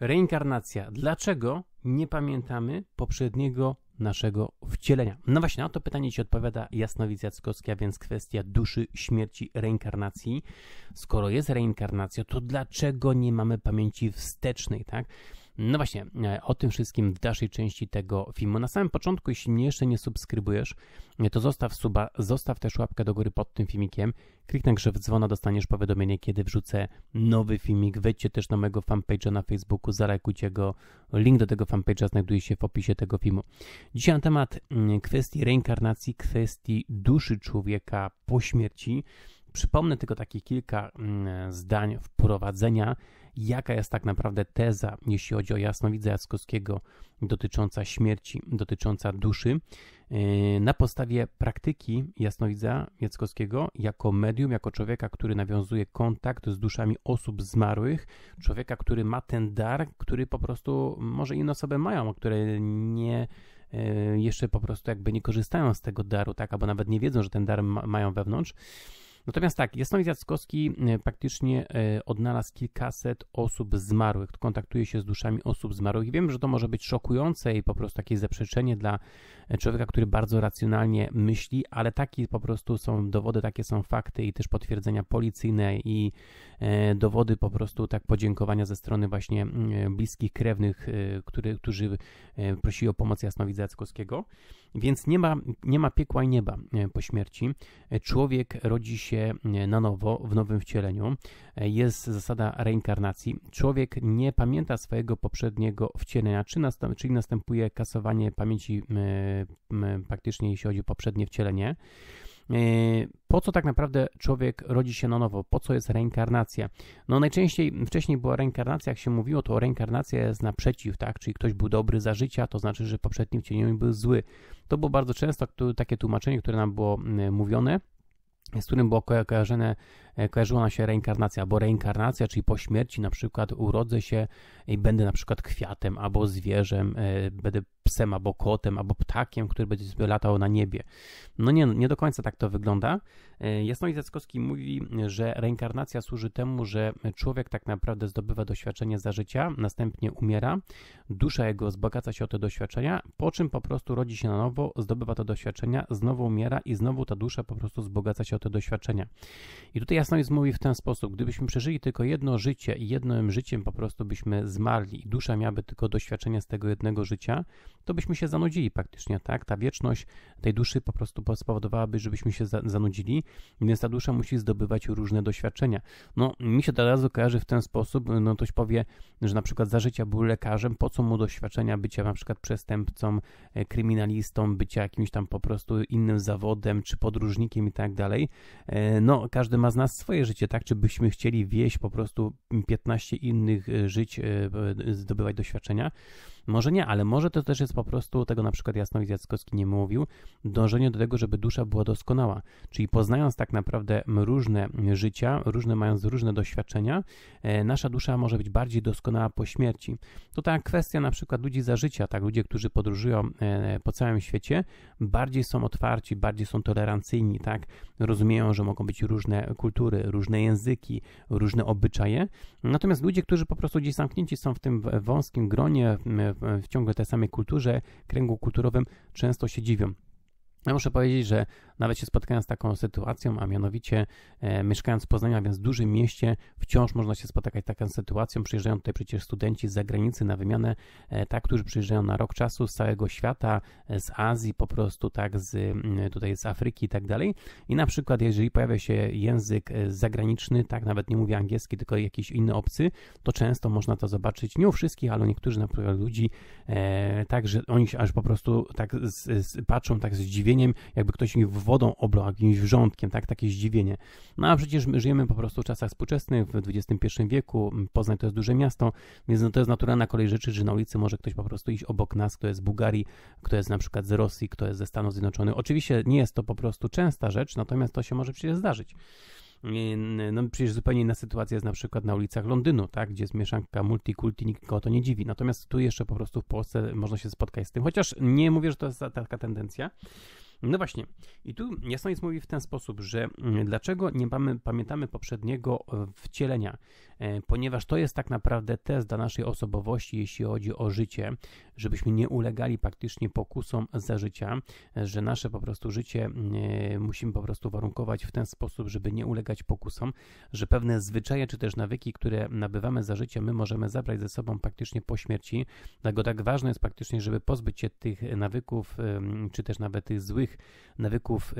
Reinkarnacja. Dlaczego nie pamiętamy poprzedniego naszego wcielenia? No właśnie, na to pytanie Ci odpowiada Jasnowic Jackowski, a więc kwestia duszy, śmierci, reinkarnacji. Skoro jest reinkarnacja, to dlaczego nie mamy pamięci wstecznej, tak? No właśnie, e, o tym wszystkim w dalszej części tego filmu. Na samym początku, jeśli mnie jeszcze nie subskrybujesz, e, to zostaw suba, zostaw też łapkę do góry pod tym filmikiem, kliknij w dzwona, dostaniesz powiadomienie, kiedy wrzucę nowy filmik. Wejdźcie też na mojego fanpage'a na Facebooku, zalajkujcie go. Link do tego fanpage'a znajduje się w opisie tego filmu. Dzisiaj na temat mm, kwestii reinkarnacji, kwestii duszy człowieka po śmierci. Przypomnę tylko takie kilka mm, zdań wprowadzenia, jaka jest tak naprawdę teza, jeśli chodzi o jasnowidza Jackowskiego dotycząca śmierci, dotycząca duszy. E, na podstawie praktyki jasnowidza Jackowskiego jako medium, jako człowieka, który nawiązuje kontakt z duszami osób zmarłych, człowieka, który ma ten dar, który po prostu może inne osoby mają, które nie e, jeszcze po prostu jakby nie korzystają z tego daru, tak, albo nawet nie wiedzą, że ten dar ma, mają wewnątrz. Natomiast tak, Jasnowidz Jackowski e, praktycznie e, odnalazł kilkaset osób zmarłych, kontaktuje się z duszami osób zmarłych i wiem, że to może być szokujące i po prostu takie zaprzeczenie dla e, człowieka, który bardzo racjonalnie myśli, ale takie po prostu są dowody, takie są fakty i też potwierdzenia policyjne i dowody po prostu tak podziękowania ze strony właśnie bliskich krewnych, który, którzy prosili o pomoc Jasnowidza Jackowskiego. Więc nie ma, nie ma piekła i nieba po śmierci. Człowiek rodzi się się e, na nowo w nowym wcieleniu. E, jest zasada reinkarnacji. Człowiek nie pamięta swojego poprzedniego wcielenia, czyli następuje kasowanie pamięci praktycznie jeśli chodzi o poprzednie wcielenie. E, po co tak naprawdę człowiek rodzi się na nowo? Po co jest reinkarnacja? No najczęściej wcześniej była reinkarnacja, jak się mówiło, to reinkarnacja jest naprzeciw, tak? Czyli ktoś był dobry za życia, to znaczy, że poprzednim wcieleniem był zły. To było bardzo często takie tłumaczenie, które nam było mówione. Jest którym Bokoja ne, E, kojarzyła nam się reinkarnacja, bo reinkarnacja, czyli po śmierci na przykład urodzę się i będę na przykład kwiatem albo zwierzem, e, będę psem albo kotem albo ptakiem, który będzie sobie latał na niebie. No nie, nie do końca tak to wygląda. E, Jasnowid Zackowski mówi, że reinkarnacja służy temu, że człowiek tak naprawdę zdobywa doświadczenie za życia, następnie umiera, dusza jego wzbogaca się o te doświadczenia, po czym po prostu rodzi się na nowo, zdobywa te doświadczenia, znowu umiera i znowu ta dusza po prostu wzbogaca się o te doświadczenia. I tutaj Jasnowic mówi w ten sposób, gdybyśmy przeżyli tylko jedno życie i jednym życiem po prostu byśmy zmarli i dusza miałaby tylko doświadczenia z tego jednego życia, to byśmy się zanudzili praktycznie, tak? Ta wieczność tej duszy po prostu spowodowałaby, żebyśmy się zanudzili, więc ta dusza musi zdobywać różne doświadczenia. No, mi się teraz razu kojarzy w ten sposób, no ktoś powie, że na przykład za życia był lekarzem, po co mu doświadczenia bycia na przykład przestępcą, e, kryminalistą, bycia jakimś tam po prostu innym zawodem, czy podróżnikiem i tak dalej. E, no, każdy ma z nas swoje życie, tak? Czy byśmy chcieli wieść po prostu 15 innych e, żyć, e, e, zdobywać doświadczenia? Może nie, ale może to też jest po prostu, tego na przykład Jasnowidz Jackowski nie mówił, dążenie do tego, żeby dusza była doskonała. Czyli poznając tak naprawdę różne życia, różne mając różne doświadczenia, nasza dusza może być bardziej doskonała po śmierci. To ta kwestia na przykład ludzi za życia, tak? Ludzie, którzy podróżują po całym świecie, bardziej są otwarci, bardziej są tolerancyjni, tak? Rozumieją, że mogą być różne kultury, kultury, różne języki, różne obyczaje. Natomiast ludzie, którzy po prostu gdzieś zamknięci są w tym wąskim gronie, w ciągle tej samej kulturze, kręgu kulturowym, często się dziwią. Ja muszę powiedzieć, że nawet się spotykając z taką sytuacją, a mianowicie e, mieszkając w Poznaniu, a więc w dużym mieście, wciąż można się spotykać z taką sytuacją. Przyjeżdżają tutaj przecież studenci z zagranicy na wymianę, e, tak, którzy przyjeżdżają na rok czasu z całego świata, e, z Azji, po prostu tak, z, tutaj z Afryki i tak dalej. I na przykład, jeżeli pojawia się język e, zagraniczny, tak, nawet nie mówię angielski, tylko jakiś inny obcy, to często można to zobaczyć, nie u wszystkich, ale u niektórych na przykład ludzi, e, tak, że oni się aż po prostu tak z, z, patrzą tak z zdziwieniem, jakby ktoś mi w wodą oblał, jakimś wrzątkiem, tak? Takie zdziwienie. No a przecież my żyjemy po prostu w czasach współczesnych, w XXI wieku, Poznań to jest duże miasto, więc no to jest naturalna kolej rzeczy, że na ulicy może ktoś po prostu iść obok nas, kto jest z Bułgarii, kto jest na przykład z Rosji, kto jest ze Stanów Zjednoczonych. Oczywiście nie jest to po prostu częsta rzecz, natomiast to się może przecież zdarzyć. Yy, no przecież zupełnie inna sytuacja jest na przykład na ulicach Londynu, tak, gdzie jest mieszanka multikulti, nikogo to nie dziwi. Natomiast tu jeszcze po prostu w Polsce można się spotkać z tym, chociaż nie mówię, że to jest taka tendencja. No właśnie, i tu jest mówi w ten sposób, że mm, dlaczego nie mamy, pamiętamy poprzedniego e, wcielenia, E, ponieważ to jest tak naprawdę test dla naszej osobowości, jeśli chodzi o życie, żebyśmy nie ulegali praktycznie pokusom za życia, że nasze po prostu życie e, musimy po prostu warunkować w ten sposób, żeby nie ulegać pokusom, że pewne zwyczaje czy też nawyki, które nabywamy za życie, my możemy zabrać ze sobą praktycznie po śmierci. Dlatego tak ważne jest praktycznie, żeby pozbyć się tych nawyków, e, czy też nawet tych złych nawyków,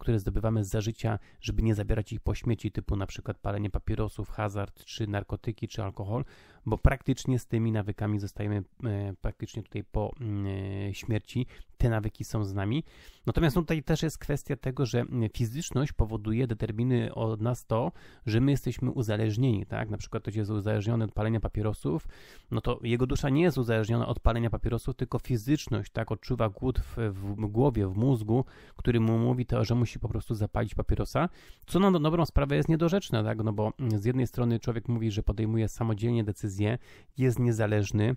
które zdobywamy za życia, żeby nie zabierać ich po śmierci, typu na przykład palenie papierosów, hazard czy czy narkotyki, czy alkohol, bo praktycznie z tymi nawykami zostajemy e, praktycznie tutaj po mm, e, śmierci. Te nawyki są z nami. Natomiast no, tutaj też jest kwestia tego, że mm, fizyczność powoduje determiny od nas to, że my jesteśmy uzależnieni, tak? Na przykład ktoś jest uzależniony od palenia papierosów, no to jego dusza nie jest uzależniona od palenia papierosów, tylko fizyczność, tak? Odczuwa głód w, w głowie, w mózgu, który mu mówi to, że musi po prostu zapalić papierosa, co na dobrą sprawę jest niedorzeczne, tak? No bo mm, z jednej strony człowiek mówi, że podejmuje samodzielnie decyzję, decyzje, jest niezależny,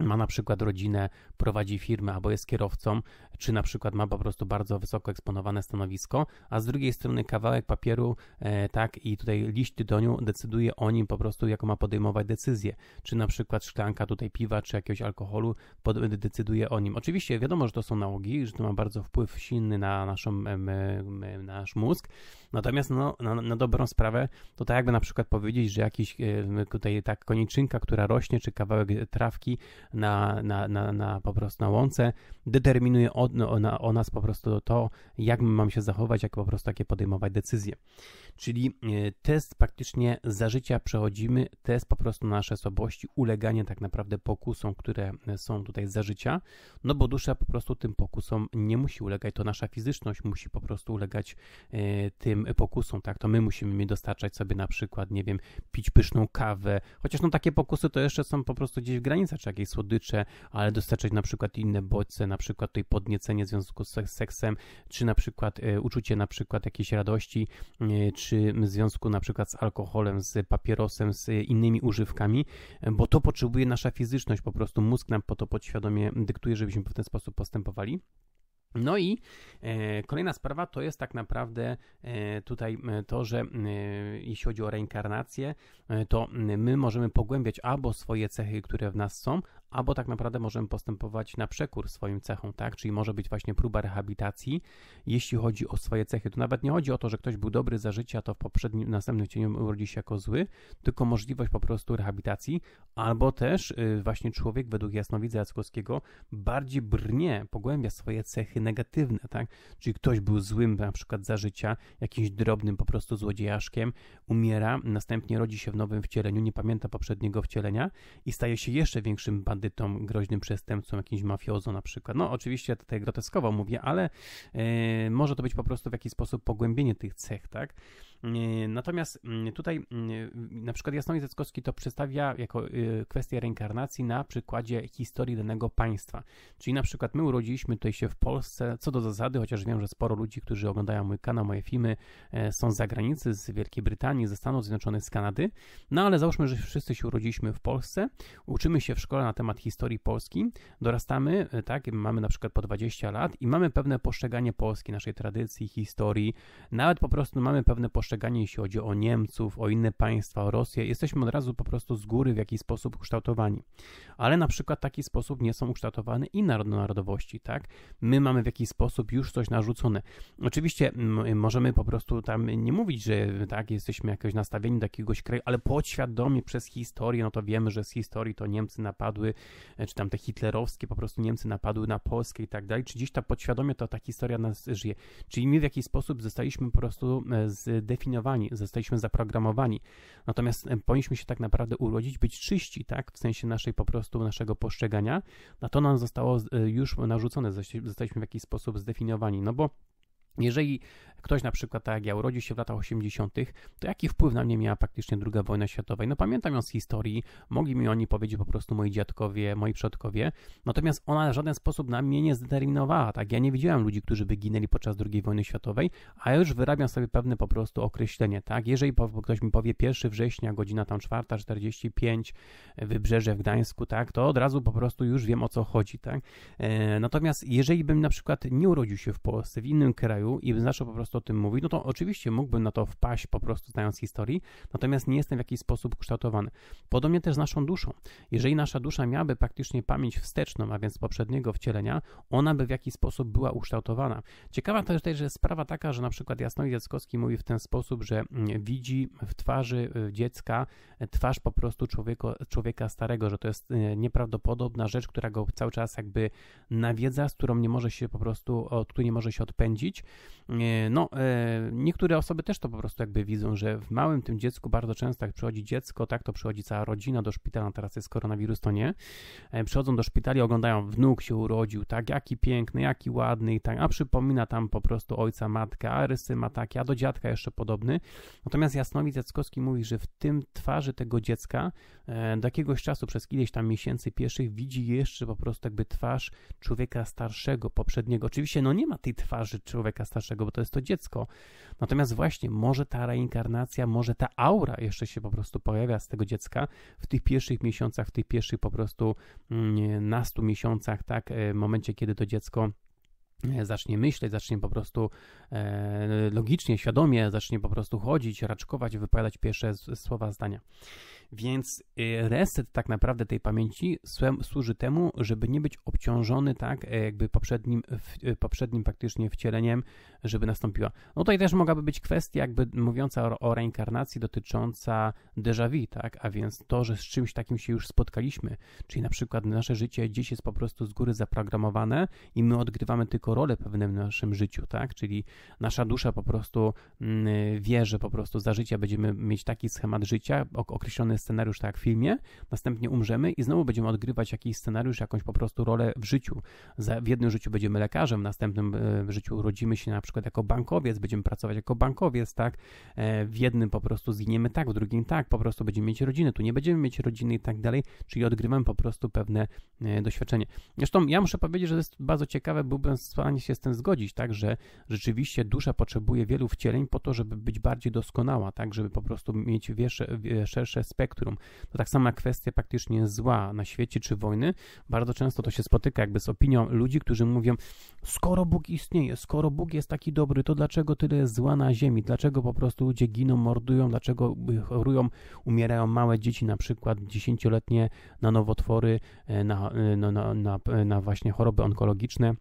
ma na przykład rodzinę, prowadzi firmę albo jest kierowcą, czy na przykład ma po prostu bardzo wysoko eksponowane stanowisko, a z drugiej strony kawałek papieru, e, tak, i tutaj liść tytoniu decyduje o nim po prostu, jaką ma podejmować decyzję, czy na przykład szklanka tutaj piwa, czy jakiegoś alkoholu decyduje o nim. Oczywiście wiadomo, że to są nałogi, że to ma bardzo wpływ silny na naszą, nasz mózg, natomiast no, na, na dobrą sprawę, to tak jakby na przykład powiedzieć, że jakiś e, tutaj tak koniczynka, która rośnie, czy kawałek trawki na, na, na, na po prostu na łące determinuje o o, no, o, o nas po prostu to, jak my mamy się zachować, jak po prostu takie podejmować decyzje. Czyli e, test praktycznie za życia przechodzimy, test po prostu nasze słabości, uleganie tak naprawdę pokusom, które e, są tutaj za życia, no bo dusza po prostu tym pokusom nie musi ulegać, to nasza fizyczność musi po prostu ulegać e, tym pokusom, tak, to my musimy mi dostarczać sobie na przykład, nie wiem, pić pyszną kawę, chociaż no takie pokusy to jeszcze są po prostu gdzieś w granicach, czy jakieś słodycze, ale dostarczać na przykład inne bodźce, na przykład tutaj podnieść podniecenie w związku z seksem, czy na przykład e, uczucie na przykład jakiejś radości, e, czy w związku na przykład z alkoholem, z papierosem, z innymi używkami, e, bo to potrzebuje nasza fizyczność, po prostu mózg nam po to podświadomie dyktuje, żebyśmy w ten sposób postępowali. No i e, kolejna sprawa to jest tak naprawdę e, tutaj to, że e, jeśli chodzi o reinkarnację, to my możemy pogłębiać albo swoje cechy, które w nas są, albo tak naprawdę możemy postępować na przekór swoim cechom, tak? Czyli może być właśnie próba rehabilitacji, jeśli chodzi o swoje cechy. Tu nawet nie chodzi o to, że ktoś był dobry za życia, to w poprzednim, następnym cieniu urodzi się jako zły, tylko możliwość po prostu rehabilitacji, albo też y, właśnie człowiek według jasnowidza Jackowskiego bardziej brnie, pogłębia swoje cechy negatywne, tak? Czyli ktoś był złym na przykład za życia, jakimś drobnym po prostu złodziejaszkiem, umiera, następnie rodzi się w nowym wcieleniu, nie pamięta poprzedniego wcielenia i staje się jeszcze większym bandytą, tą groźnym przestępcom, jakimś mafiozą na przykład. No oczywiście tutaj groteskowo mówię, ale yy, może to być po prostu w jakiś sposób pogłębienie tych cech, tak? E, natomiast mm, tutaj mm, na przykład Jasnowiec Zackowski to przedstawia jako y, kwestię reinkarnacji na przykładzie historii danego państwa. Czyli na przykład my urodziliśmy tutaj się w Polsce, co do zasady, chociaż wiem, że sporo ludzi, którzy oglądają mój kanał, moje filmy e, są z zagranicy, z Wielkiej Brytanii, ze Stanów Zjednoczonych, z Kanady. No ale załóżmy, że wszyscy się urodziliśmy w Polsce, uczymy się w szkole na temat historii Polski, dorastamy, e, tak, mamy na przykład po 20 lat i mamy pewne postrzeganie Polski, naszej tradycji, historii, nawet po prostu mamy pewne postrzeganie postrzegani, jeśli chodzi o Niemców, o inne państwa, o Rosję. Jesteśmy od razu po prostu z góry w jakiś sposób ukształtowani. Ale na przykład w taki sposób nie są ukształtowane i narodowości, tak? My mamy w jakiś sposób już coś narzucone. Oczywiście możemy po prostu tam nie mówić, że tak, jesteśmy jakoś nastawieni do jakiegoś kraju, ale podświadomie przez historię, no to wiemy, że z historii to Niemcy napadły, e, czy tam te hitlerowskie po prostu Niemcy napadły na Polskę i tak dalej. Czy dziś ta podświadomie to ta historia nas żyje? Czyli my w jakiś sposób zostaliśmy po prostu e, zdefiniowani zdefiniowani, zostaliśmy zaprogramowani. Natomiast powinniśmy się tak naprawdę urodzić, być czyści, tak? W sensie naszej po prostu naszego postrzegania. A to nam zostało y, już narzucone, zostaliśmy w jakiś sposób zdefiniowani. No bo jeżeli ktoś na przykład, tak jak ja, urodził się w latach 80., to jaki wpływ na mnie miała praktycznie II wojna światowa? No pamiętam ją z historii, mogli mi oni powiedzieć po prostu moi dziadkowie, moi przodkowie, natomiast ona w żaden sposób na mnie nie zdeterminowała, tak? Ja nie widziałem ludzi, którzy by ginęli podczas II wojny światowej, a już wyrabiam sobie pewne po prostu określenie, tak? Jeżeli ktoś mi powie 1 września, godzina tam 4.45, e, wybrzeże w Gdańsku, tak? To od razu po prostu już wiem o co chodzi, tak? E, natomiast jeżeli bym na przykład nie urodził się w Polsce, w innym kraju i bym zaczął po prostu często o tym mówi, no to oczywiście mógłbym na to wpaść po prostu znając historii, natomiast nie jestem w jakiś sposób kształtowany. Podobnie też z naszą duszą. Jeżeli nasza dusza miałaby praktycznie pamięć wsteczną, a więc poprzedniego wcielenia, ona by w jakiś sposób była ukształtowana. Ciekawa też jest sprawa taka, że na przykład Jasnowiec Jackowski mówi w ten sposób, że mm, widzi w twarzy y, dziecka y, twarz po prostu człowieka, człowieka starego, że to jest y, nieprawdopodobna rzecz, która go cały czas jakby nawiedza, z którą nie może się po prostu, od której nie może się odpędzić. No no, e, niektóre osoby też to po prostu jakby widzą, że w małym tym dziecku bardzo często jak przychodzi dziecko, tak to przychodzi cała rodzina do szpitala, teraz jest koronawirus, to nie. E, przychodzą do szpitali, oglądają, wnuk się urodził, tak, jaki piękny, jaki ładny i tak, a przypomina tam po prostu ojca, matkę, a rysy ma takie, a do dziadka jeszcze podobny. Natomiast Jasnowidz Jackowski mówi, że w tym twarzy tego dziecka e, do jakiegoś czasu, przez ileś tam miesięcy pierwszych, widzi jeszcze po prostu jakby twarz człowieka starszego, poprzedniego. Oczywiście no nie ma tej twarzy człowieka starszego, bo to jest to dziecko. Natomiast właśnie może ta reinkarnacja, może ta aura jeszcze się po prostu pojawia z tego dziecka w tych pierwszych miesiącach, w tych pierwszych po prostu mm, nastu miesiącach, tak, e, w momencie, kiedy to dziecko E, zacznie myśleć, zacznie po prostu e, logicznie, świadomie, zacznie po prostu chodzić, raczkować, wypowiadać pierwsze słowa, zdania. Więc y, reset tak naprawdę tej pamięci służy temu, żeby nie być obciążony tak e, jakby poprzednim, poprzednim praktycznie wcieleniem, żeby nastąpiła. No tutaj też mogłaby być kwestia jakby mówiąca o, reinkarnacji dotycząca déjà vu, tak? A więc to, że z czymś takim się już spotkaliśmy, czyli na przykład nasze życie gdzieś jest po prostu z góry zaprogramowane i my odgrywamy tylko rolę pewnym naszym życiu, tak? Czyli nasza dusza po prostu mm, wie, że po prostu za życia będziemy mieć taki schemat życia, określony scenariusz, tak jak w filmie, następnie umrzemy i znowu będziemy odgrywać jakiś scenariusz, jakąś po prostu rolę w życiu. W jednym życiu będziemy lekarzem, w następnym e, życiu urodzimy się na przykład jako bankowiec, będziemy pracować jako bankowiec, tak? E, w jednym po prostu zginiemy tak, w drugim tak, po prostu będziemy mieć rodzinę, tu nie będziemy mieć rodziny i tak dalej, czyli odgrywamy po prostu pewne e, doświadczenie. Zresztą ja muszę powiedzieć, że to jest bardzo ciekawe, byłbym z warto ani się z tym zgodzić, tak, że rzeczywiście dusza potrzebuje wielu wcieleń po to, żeby być bardziej doskonała, tak, żeby po prostu mieć wiesze, szersze spektrum. To tak sama kwestia praktycznie zła na świecie czy wojny. Bardzo często to się spotyka jakby z opinią ludzi, którzy mówią, skoro Bóg istnieje, skoro Bóg jest taki dobry, to dlaczego tyle jest zła na ziemi? Dlaczego po prostu ludzie giną, mordują? Dlaczego y, chorują, umierają małe dzieci, na przykład dziesięcioletnie e, na y, nowotwory, na, na, na, na właśnie choroby onkologiczne?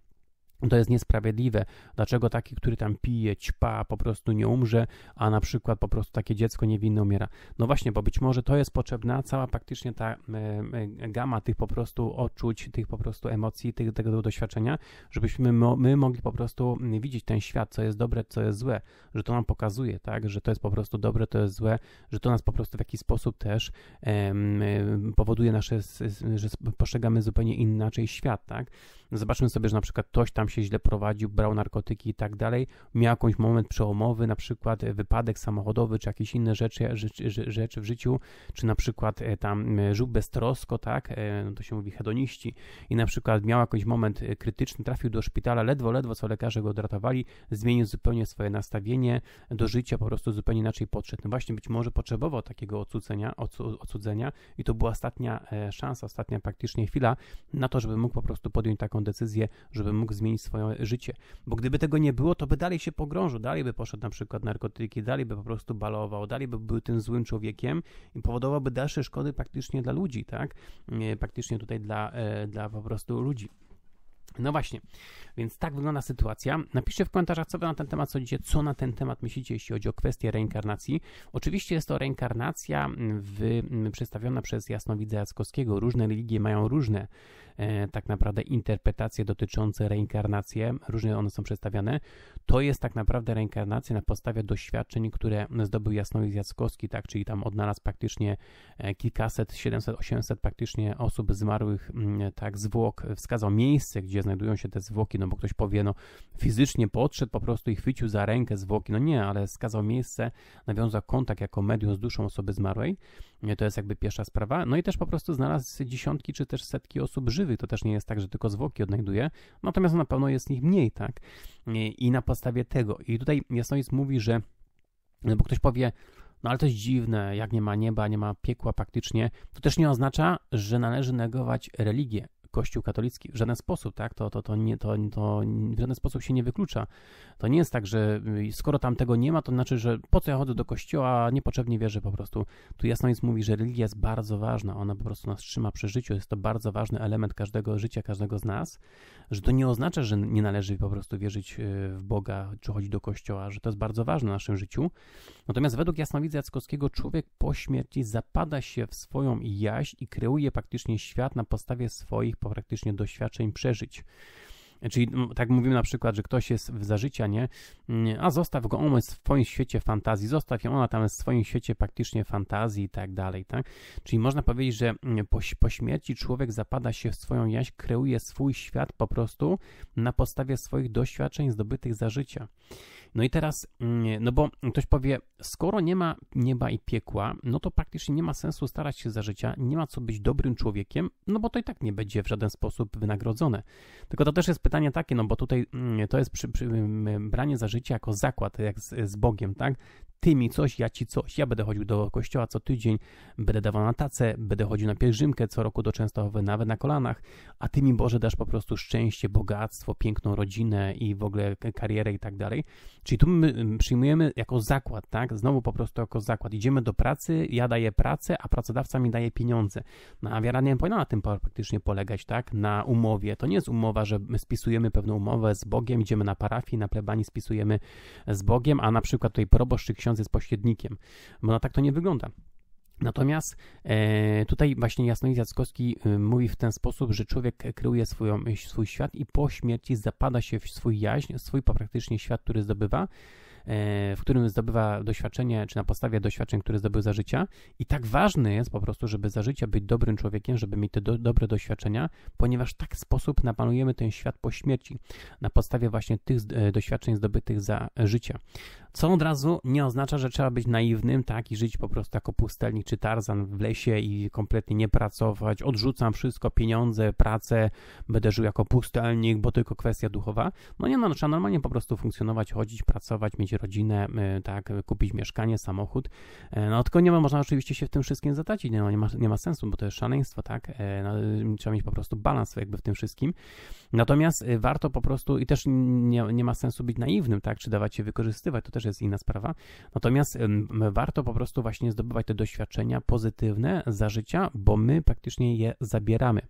To jest niesprawiedliwe. Dlaczego taki, który tam pije, ćpa, po prostu nie umrze, a na przykład po prostu takie dziecko niewinne umiera? No właśnie, bo być może to jest potrzebna cała praktycznie ta gama tych po prostu odczuć, tych po prostu emocji, tych, tego doświadczenia, żebyśmy my mogli po prostu widzieć ten świat, co jest dobre, co jest złe, że to nam pokazuje, tak, że to jest po prostu dobre, to jest złe, że to nas po prostu w jakiś sposób też powoduje nasze, że postrzegamy zupełnie inaczej świat, tak. Zobaczmy sobie, że na przykład ktoś tam się źle prowadził, brał narkotyki i tak dalej, miał jakiś moment przełomowy, na przykład e, wypadek samochodowy, czy jakieś inne rzeczy, e, rzeczy, rzeczy w życiu, czy na przykład e, tam żył beztrosko, tak, no to się mówi hedoniści i na przykład miał jakiś moment krytyczny, trafił do szpitala, ledwo, ledwo co lekarze go odratowali, zmienił zupełnie swoje nastawienie do życia, po prostu zupełnie inaczej podszedł. No właśnie, być może potrzebował takiego odsudzenia, odsudzenia i to była ostatnia szansa, ostatnia praktycznie chwila na to, żeby mógł po prostu podjąć taką decyzję, żeby mógł zmienić swoje życie. Bo gdyby tego nie było, to by dalej się pogrążył, dalej by poszedł na przykład narkotyki, dalej by po prostu balował, dalej by był tym złym człowiekiem i powodowałby dalsze szkody praktycznie dla ludzi, tak? E, praktycznie tutaj dla, e, dla po prostu ludzi. No właśnie, więc tak wygląda sytuacja. Napiszcie w komentarzach, co wy na ten temat sądzicie, co na ten temat myślicie, jeśli chodzi o kwestię reinkarnacji. Oczywiście jest to reinkarnacja w, przedstawiona przez jasnowidza Jackowskiego. Różne religie mają różne E, tak naprawdę interpretacje dotyczące reinkarnacji, różnie one są przedstawiane, to jest tak naprawdę reinkarnacja na podstawie doświadczeń, które zdobył Jasnowiec Jackowski, tak, czyli tam odnalazł praktycznie e, kilkaset, 700, 800 praktycznie osób zmarłych, tak, zwłok, wskazał miejsce, gdzie znajdują się te zwłoki, no bo ktoś powie, no fizycznie podszedł po prostu i chwycił za rękę zwłoki, no nie, ale wskazał miejsce, nawiązał kontakt jako medium z duszą osoby zmarłej, to jest jakby pierwsza sprawa. No i też po prostu znalazł dziesiątki czy też setki osób żywych. To też nie jest tak, że tylko zwłoki odnajduje. Natomiast na pewno jest ich mniej, tak? I na podstawie tego. I tutaj jasnoist mówi, że no bo ktoś powie, no ale to jest dziwne, jak nie ma nieba, nie ma piekła praktycznie, to też nie oznacza, że należy negować religię. Kościół katolicki. W żaden sposób, tak? To, to, to, nie, to, to w żaden sposób się nie wyklucza. To nie jest tak, że y, skoro tam tego nie ma, to znaczy, że po co ja chodzę do kościoła, niepotrzebnie wierzę po prostu. Tu jasno jest mówi, że religia jest bardzo ważna, ona po prostu nas trzyma przy życiu, jest to bardzo ważny element każdego życia, każdego z nas, że to nie oznacza, że nie należy po prostu wierzyć y, w Boga, czy chodzić do kościoła, że to jest bardzo ważne w naszym życiu. Natomiast według jasnowidza Jackowskiego człowiek po śmierci zapada się w swoją jaś i kreuje praktycznie świat na podstawie swoich praktycznie doświadczeń, przeżyć. Czyli tak mówimy na przykład, że ktoś jest w zażycia, nie? Mm, a zostaw go, on jest w swoim świecie fantazji, zostaw ją, ona tam jest w swoim świecie praktycznie fantazji i tak dalej, tak? Czyli można powiedzieć, że mm, po, po śmierci człowiek zapada się w swoją jaźń, kreuje swój świat po prostu na podstawie swoich doświadczeń zdobytych za życia. No i teraz, mm, no bo ktoś powie, skoro nie ma nieba i piekła, no to praktycznie nie ma sensu starać się za życia, nie ma co być dobrym człowiekiem, no bo to i tak nie będzie w żaden sposób wynagrodzone. Tylko to też jest pytanie takie, no bo tutaj mm, to jest przy, przy, mm, branie za życie jako zakład, jak z, z Bogiem, tak? ty mi coś, ja ci coś. Ja będę chodził do kościoła co tydzień, będę dawał na tacę, będę chodził na pielgrzymkę co roku do Częstochowy, nawet na kolanach, a ty mi Boże dasz po prostu szczęście, bogactwo, piękną rodzinę i w ogóle karierę i tak dalej. Czyli tu my przyjmujemy jako zakład, tak? Znowu po prostu jako zakład. Idziemy do pracy, ja daję pracę, a pracodawca mi daje pieniądze. No a wiara nie powinna na tym praktycznie polegać, tak? Na umowie. To nie jest umowa, że spisujemy pewną umowę z Bogiem, idziemy na parafii, na plebanii spisujemy z Bogiem, a na przykład tutaj proboszczyk ksiądz ksiądz jest pośrednikiem, bo na tak to nie wygląda. Natomiast e, tutaj właśnie Jasnowic Jackowski y, mówi w ten sposób, że człowiek kreuje swoją, swój świat i po śmierci zapada się w swój jaźń, swój praktycznie świat, który zdobywa, e, w którym zdobywa doświadczenie, czy na podstawie doświadczeń, które zdobył za życia. I tak ważne jest po prostu, żeby za życia być dobrym człowiekiem, żeby mieć te do, dobre doświadczenia, ponieważ w tak sposób napanujemy ten świat po śmierci, na podstawie właśnie tych e, doświadczeń zdobytych za życia co od razu nie oznacza, że trzeba być naiwnym, tak, i żyć po prostu jako pustelnik czy tarzan w lesie i kompletnie nie pracować, odrzucam wszystko, pieniądze, pracę, będę żył jako pustelnik, bo tylko kwestia duchowa. No nie, no, trzeba normalnie po prostu funkcjonować, chodzić, pracować, mieć rodzinę, y, tak, kupić mieszkanie, samochód, e, no tylko nie ma, można oczywiście się w tym wszystkim zatracić, no, nie, ma, nie ma sensu, bo to jest szaleństwo, tak, e, no, trzeba mieć po prostu balans jakby w tym wszystkim. Natomiast y, warto po prostu i też nie, nie ma sensu być naiwnym, tak, czy dawać się wykorzystywać, to też też jest inna sprawa. Natomiast warto po prostu właśnie zdobywać te doświadczenia pozytywne za życia, bo my praktycznie je zabieramy.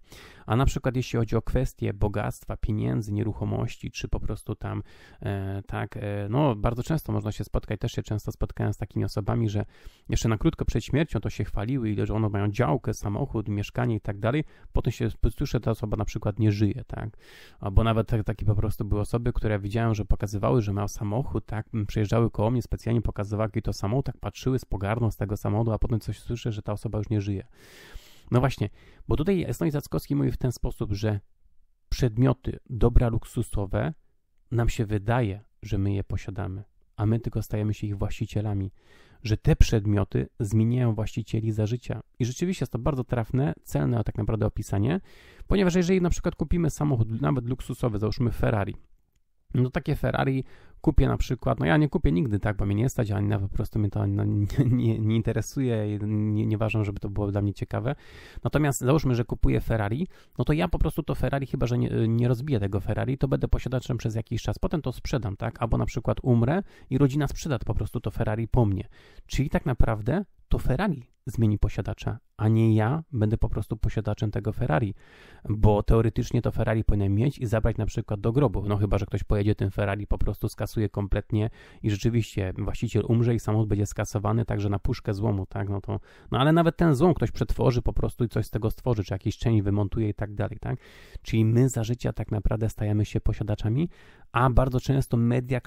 A na przykład jeśli chodzi o kwestie bogactwa, pieniędzy, nieruchomości, czy po prostu tam e, tak, e, no bardzo często można się spotkać, też się często spotkałem z takimi osobami, że jeszcze na krótko przed śmiercią to się chwaliły, ile że one mają działkę, samochód, mieszkanie i tak dalej, potem się słyszy, ta osoba na przykład nie żyje, tak, albo nawet tak, takie po prostu były osoby, które widziałem, że pokazywały, że mają samochód, tak, przejeżdżały przejeżdżały koło mnie, specjalnie pokazywały to samo, tak patrzyły z pogardą z tego samochodu, a potem coś słyszę, że ta osoba już nie żyje. No właśnie, bo tutaj Stanisław Zackowski mówi w ten sposób, że przedmioty, dobra luksusowe, nam się wydaje, że my je posiadamy, a my tylko stajemy się ich właścicielami, że te przedmioty zmieniają właścicieli za życia. I rzeczywiście jest to bardzo trafne, celne a tak naprawdę opisanie, ponieważ jeżeli na przykład kupimy samochód nawet luksusowy, załóżmy Ferrari, no takie Ferrari kupię na przykład, no ja nie kupię nigdy tak, bo mnie nie stać, ani na po prostu mnie to no, nie, nie, nie, interesuje, nie, nie ważne, żeby to było dla mnie ciekawe. Natomiast załóżmy, że kupuję Ferrari, no to ja po prostu to Ferrari, chyba że nie, nie rozbiję tego Ferrari, to będę posiadaczem przez jakiś czas, potem to sprzedam, tak, albo na przykład umrę i rodzina sprzeda po prostu to Ferrari po mnie. Czyli tak naprawdę to Ferrari zmieni posiadacza, a nie ja będę po prostu posiadaczem tego Ferrari, bo teoretycznie to Ferrari powinien mieć i zabrać na przykład do grobu, no chyba, że ktoś pojedzie tym Ferrari, po prostu skasuje kompletnie i rzeczywiście właściciel umrze i samochód będzie skasowany także na puszkę złomu, tak, no to, no ale nawet ten złom ktoś przetworzy po prostu i coś z tego stworzy, czy jakiś część wymontuje i tak dalej, tak, czyli my za życia tak naprawdę stajemy się posiadaczami, a bardzo często media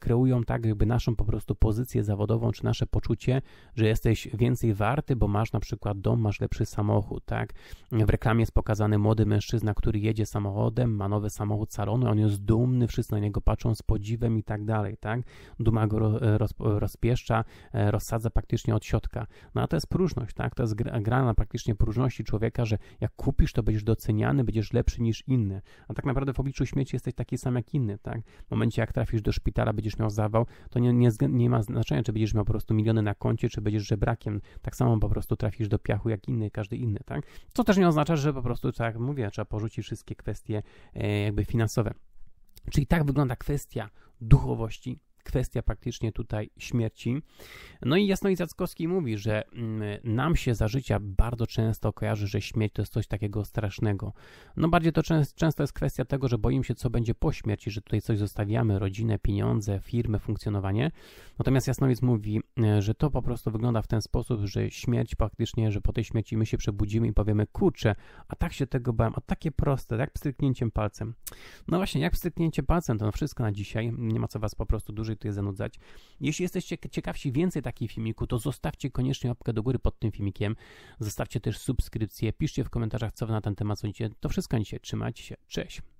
kreują tak jakby naszą po prostu pozycję zawodową, czy nasze poczucie, że jesteś więcej warty, bo masz na przykład dom, masz lepszy samochód, tak? W reklamie jest pokazany młody mężczyzna, który jedzie samochodem, ma nowy samochód salony, on jest dumny, wszyscy na niego patrzą z podziwem i tak dalej, tak? Duma go roz, rozpieszcza, e, rozsadza praktycznie od środka. No a to jest próżność, tak? To jest gra, gra na praktycznie próżności człowieka, że jak kupisz, to będziesz doceniany, będziesz lepszy niż inny, a tak naprawdę w obliczu śmieci jesteś taki sam jak inny, tak? W momencie, jak trafisz do szpitala, będziesz miał zawał, to nie, nie, nie ma znaczenia, czy będziesz miał po prostu miliony na koncie, czy będziesz żebrakiem. Tak samo po prostu trafisz do piachu, jak inny, każdy inny, tak? Co też nie oznacza, że po prostu, tak jak mówię, trzeba porzucić wszystkie kwestie e, jakby finansowe. Czyli tak wygląda kwestia duchowości, kwestia praktycznie tutaj śmierci. No i Jasnowic Jackowski mówi, że mm, nam się za życia bardzo często kojarzy, że śmierć to jest coś takiego strasznego. No bardziej to często jest kwestia tego, że boimy się, co będzie po śmierci, że tutaj coś zostawiamy, rodzinę, pieniądze, firmy, funkcjonowanie. Natomiast Jasnowiec mówi, e, że to po prostu wygląda w ten sposób, że śmierć praktycznie, że po tej śmierci my się przebudzimy i powiemy, kurczę, a tak się tego bałem, a takie proste, jak pstryknięciem palcem. No właśnie, jak pstryknięcie palcem, to wszystko na dzisiaj. Nie ma co was po prostu dużo dłużej tutaj zanudzać. Jeśli jesteście ciekawsi więcej takich filmików, to zostawcie koniecznie łapkę do góry pod tym filmikiem. Zostawcie też subskrypcję, piszcie w komentarzach, co wy na ten temat sądzicie. To wszystko na dzisiaj. Trzymajcie się. Cześć!